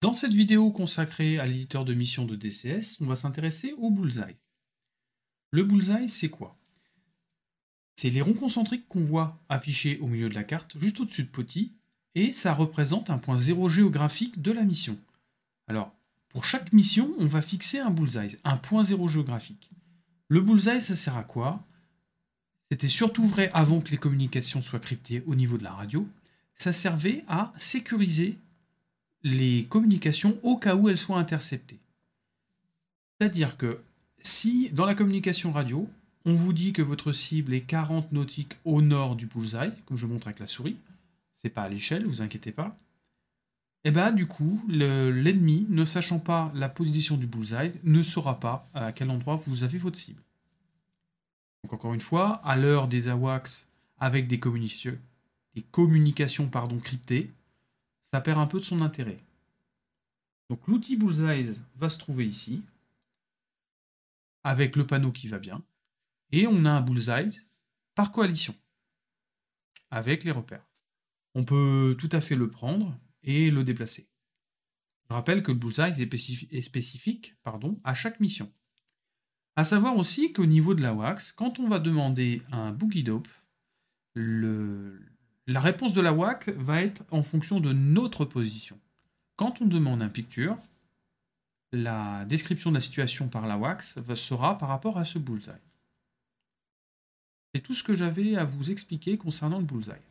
Dans cette vidéo consacrée à l'éditeur de mission de DCS, on va s'intéresser au bullseye. Le bullseye, c'est quoi C'est les ronds concentriques qu'on voit affichés au milieu de la carte, juste au-dessus de Poti, et ça représente un point zéro géographique de la mission. Alors, pour chaque mission, on va fixer un bullseye, un point zéro géographique. Le bullseye, ça sert à quoi C'était surtout vrai avant que les communications soient cryptées au niveau de la radio. Ça servait à sécuriser les communications au cas où elles soient interceptées. C'est-à-dire que si dans la communication radio, on vous dit que votre cible est 40 nautiques au nord du bullseye, comme je montre avec la souris, c'est pas à l'échelle, vous inquiétez pas, et eh bien du coup, l'ennemi, ne sachant pas la position du bullseye, ne saura pas à quel endroit vous avez votre cible. Donc encore une fois, à l'heure des AWACS avec des, des communications cryptées, ça perd un peu de son intérêt. Donc l'outil Bullseye va se trouver ici, avec le panneau qui va bien, et on a un Bullseye par coalition, avec les repères. On peut tout à fait le prendre et le déplacer. Je rappelle que le Bullseye est spécifique pardon, à chaque mission. A savoir aussi qu'au niveau de la wax, quand on va demander un boogie dope, le, la réponse de la WAC va être en fonction de notre position. Quand on demande un picture, la description de la situation par la WAC sera par rapport à ce bullseye. C'est tout ce que j'avais à vous expliquer concernant le bullseye.